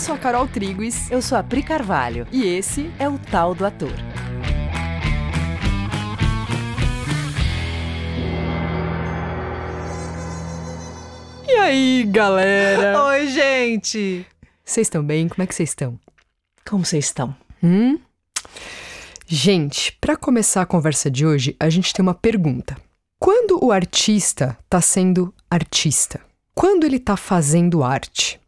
Eu sou a Carol Triguis. Eu sou a Pri Carvalho. E esse é o Tal do Ator. E aí, galera? Oi, gente! Vocês estão bem? Como é que vocês estão? Como vocês estão? Hum? Gente, para começar a conversa de hoje, a gente tem uma pergunta. Quando o artista está sendo artista? Quando ele está fazendo arte?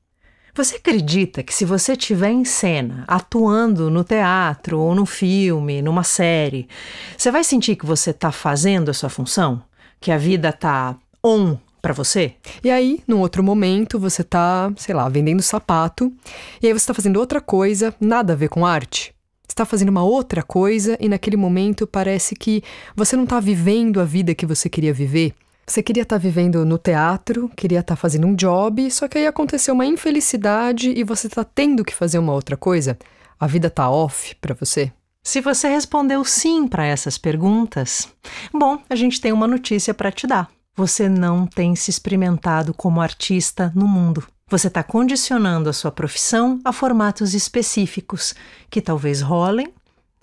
Você acredita que se você estiver em cena, atuando no teatro ou no filme, numa série, você vai sentir que você está fazendo a sua função? Que a vida está on para você? E aí, num outro momento, você tá, sei lá, vendendo sapato, e aí você está fazendo outra coisa, nada a ver com arte está fazendo uma outra coisa e naquele momento parece que você não está vivendo a vida que você queria viver. Você queria estar tá vivendo no teatro, queria estar tá fazendo um job, só que aí aconteceu uma infelicidade e você está tendo que fazer uma outra coisa? A vida está off para você? Se você respondeu sim para essas perguntas, bom, a gente tem uma notícia para te dar. Você não tem se experimentado como artista no mundo. Você está condicionando a sua profissão a formatos específicos que talvez rolem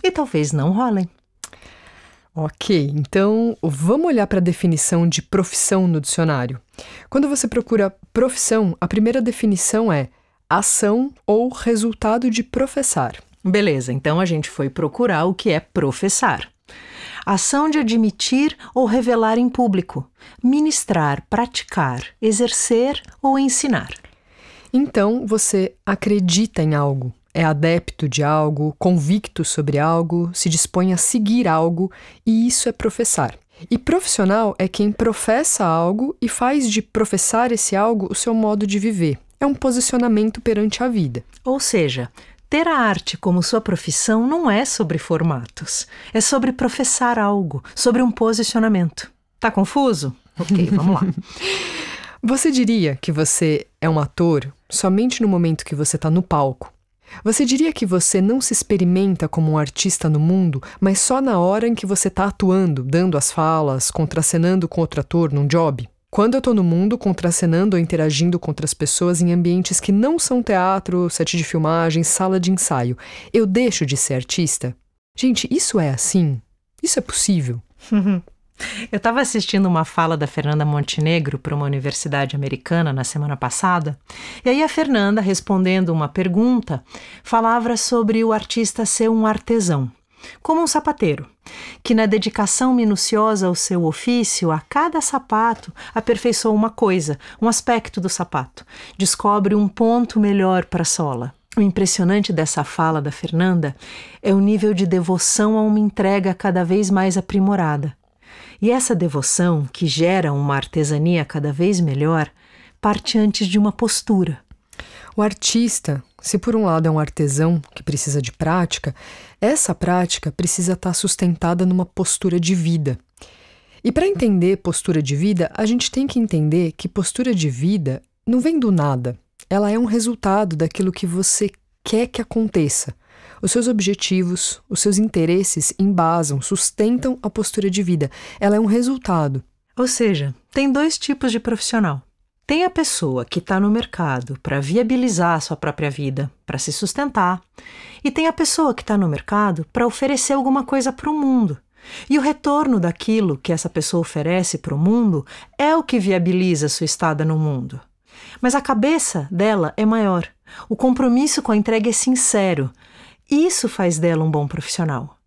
e talvez não rolem. Ok, então vamos olhar para a definição de profissão no dicionário. Quando você procura profissão, a primeira definição é ação ou resultado de professar. Beleza, então a gente foi procurar o que é professar. Ação de admitir ou revelar em público, ministrar, praticar, exercer ou ensinar. Então você acredita em algo, é adepto de algo, convicto sobre algo, se dispõe a seguir algo, e isso é professar. E profissional é quem professa algo e faz de professar esse algo o seu modo de viver. É um posicionamento perante a vida. Ou seja, ter a arte como sua profissão não é sobre formatos, é sobre professar algo, sobre um posicionamento. Tá confuso? Ok, vamos lá. Você diria que você é um ator somente no momento que você está no palco, você diria que você não se experimenta como um artista no mundo, mas só na hora em que você está atuando, dando as falas, contracenando com outro ator num job? Quando eu estou no mundo contracenando ou interagindo com outras pessoas em ambientes que não são teatro, set de filmagem, sala de ensaio, eu deixo de ser artista? Gente, isso é assim? Isso é possível? eu estava assistindo uma fala da Fernanda Montenegro para uma universidade americana na semana passada e aí a Fernanda, respondendo uma pergunta, falava sobre o artista ser um artesão, como um sapateiro, que na dedicação minuciosa ao seu ofício, a cada sapato aperfeiçoa uma coisa, um aspecto do sapato, descobre um ponto melhor para a sola. O impressionante dessa fala da Fernanda é o nível de devoção a uma entrega cada vez mais aprimorada. E essa devoção, que gera uma artesania cada vez melhor, parte antes de uma postura. O artista, se por um lado é um artesão que precisa de prática, essa prática precisa estar tá sustentada numa postura de vida. E para entender postura de vida, a gente tem que entender que postura de vida não vem do nada. Ela é um resultado daquilo que você quer que aconteça. Os seus objetivos, os seus interesses embasam, sustentam a postura de vida. Ela é um resultado. Ou seja, tem dois tipos de profissional: tem a pessoa que está no mercado para viabilizar a sua própria vida, para se sustentar, e tem a pessoa que está no mercado para oferecer alguma coisa para o mundo. E o retorno daquilo que essa pessoa oferece para o mundo é o que viabiliza a sua estada no mundo. Mas a cabeça dela é maior. O compromisso com a entrega é sincero. Isso faz dela um bom profissional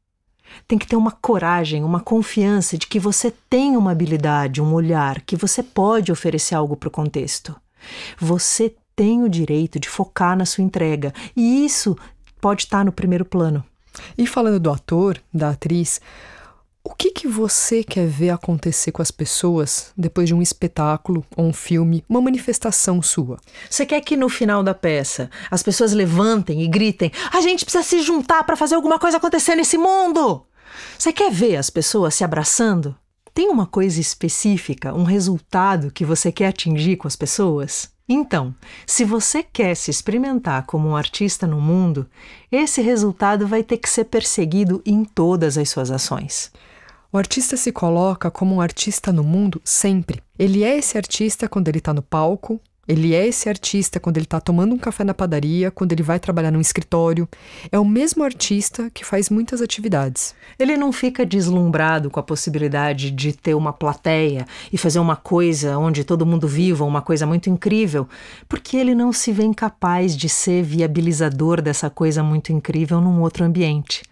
tem que ter uma coragem, uma confiança de que você tem uma habilidade, um olhar, que você pode oferecer algo para o contexto. Você tem o direito de focar na sua entrega e isso pode estar tá no primeiro plano. E falando do ator, da atriz, o que, que você quer ver acontecer com as pessoas depois de um espetáculo ou um filme, uma manifestação sua? Você quer que no final da peça as pessoas levantem e gritem: a gente precisa se juntar para fazer alguma coisa acontecer nesse mundo? Você quer ver as pessoas se abraçando? Tem uma coisa específica, um resultado que você quer atingir com as pessoas? Então, se você quer se experimentar como um artista no mundo, esse resultado vai ter que ser perseguido em todas as suas ações. O artista se coloca como um artista no mundo sempre. Ele é esse artista quando ele está no palco, ele é esse artista quando ele está tomando um café na padaria, quando ele vai trabalhar num escritório. É o mesmo artista que faz muitas atividades. Ele não fica deslumbrado com a possibilidade de ter uma plateia e fazer uma coisa onde todo mundo viva, uma coisa muito incrível, porque ele não se vê incapaz de ser viabilizador dessa coisa muito incrível num outro ambiente.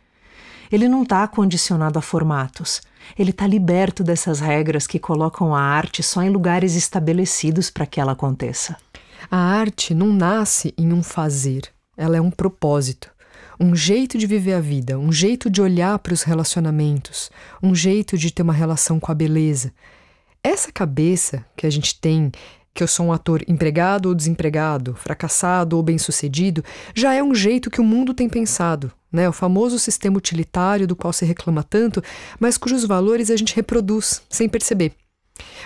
Ele não está condicionado a formatos. Ele está liberto dessas regras que colocam a arte só em lugares estabelecidos para que ela aconteça. A arte não nasce em um fazer, ela é um propósito um jeito de viver a vida, um jeito de olhar para os relacionamentos, um jeito de ter uma relação com a beleza. Essa cabeça que a gente tem, que eu sou um ator empregado ou desempregado, fracassado ou bem-sucedido, já é um jeito que o mundo tem pensado, né, o famoso sistema utilitário do qual se reclama tanto, mas cujos valores a gente reproduz sem perceber.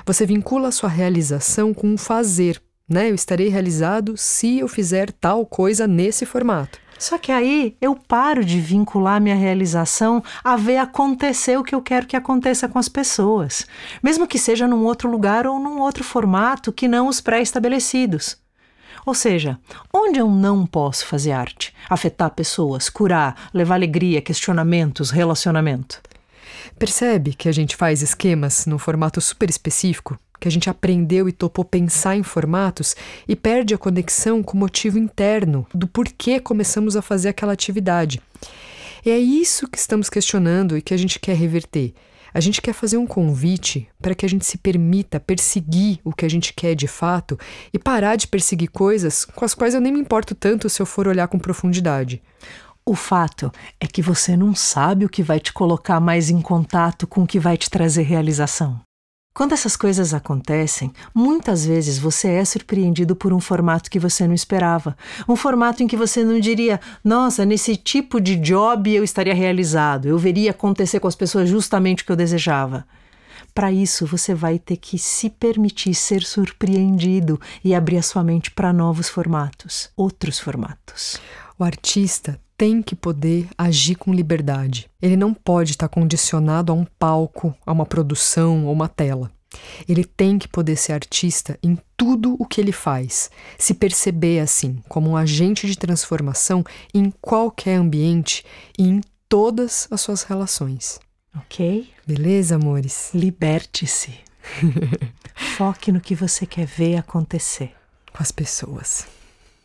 Você vincula a sua realização com o fazer, né? Eu estarei realizado se eu fizer tal coisa nesse formato. Só que aí eu paro de vincular minha realização a ver acontecer o que eu quero que aconteça com as pessoas, mesmo que seja num outro lugar ou num outro formato que não os pré-estabelecidos. Ou seja, onde eu não posso fazer arte? Afetar pessoas, curar, levar alegria, questionamentos, relacionamento. Percebe que a gente faz esquemas num formato super específico, que a gente aprendeu e topou pensar em formatos e perde a conexão com o motivo interno do porquê começamos a fazer aquela atividade. E é isso que estamos questionando e que a gente quer reverter. A gente quer fazer um convite para que a gente se permita perseguir o que a gente quer de fato e parar de perseguir coisas com as quais eu nem me importo tanto se eu for olhar com profundidade. O fato é que você não sabe o que vai te colocar mais em contato com o que vai te trazer realização. Quando essas coisas acontecem, muitas vezes você é surpreendido por um formato que você não esperava. Um formato em que você não diria, nossa, nesse tipo de job eu estaria realizado, eu veria acontecer com as pessoas justamente o que eu desejava. Para isso, você vai ter que se permitir ser surpreendido e abrir a sua mente para novos formatos, outros formatos. O artista tem que poder agir com liberdade. Ele não pode estar condicionado a um palco, a uma produção ou uma tela. Ele tem que poder ser artista em tudo o que ele faz, se perceber assim, como um agente de transformação em qualquer ambiente e em todas as suas relações. Ok? Beleza, amores? Liberte-se. Foque no que você quer ver acontecer. Com as pessoas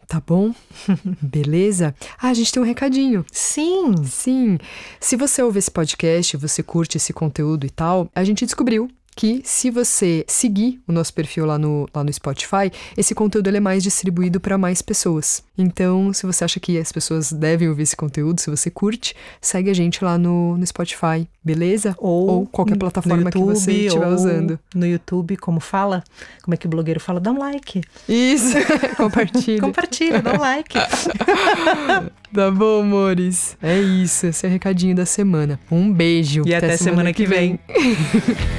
tá bom? Beleza? Ah, a gente tem um recadinho. Sim! Sim! Se você ouve esse podcast, você curte esse conteúdo e tal, a gente descobriu que se você seguir o nosso perfil lá no, lá no Spotify, esse conteúdo ele é mais distribuído para mais pessoas. Então, se você acha que as pessoas devem ouvir esse conteúdo, se você curte, segue a gente lá no, no Spotify, beleza? Ou, ou qualquer plataforma YouTube, que você estiver usando. No YouTube, como fala? Como é que o blogueiro fala? Dá um like. Isso, compartilha. compartilha, dá um like. tá bom, amores. É isso, esse é o recadinho da semana. Um beijo. E até, até semana, semana, que vem. vem.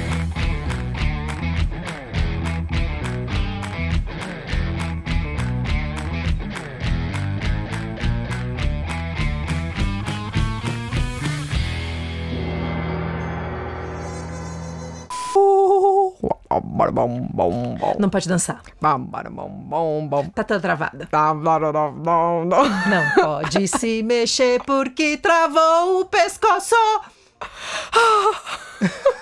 Não pode dançar. Tá toda travada. Tá, Não pode se mexer porque travou o pescoço.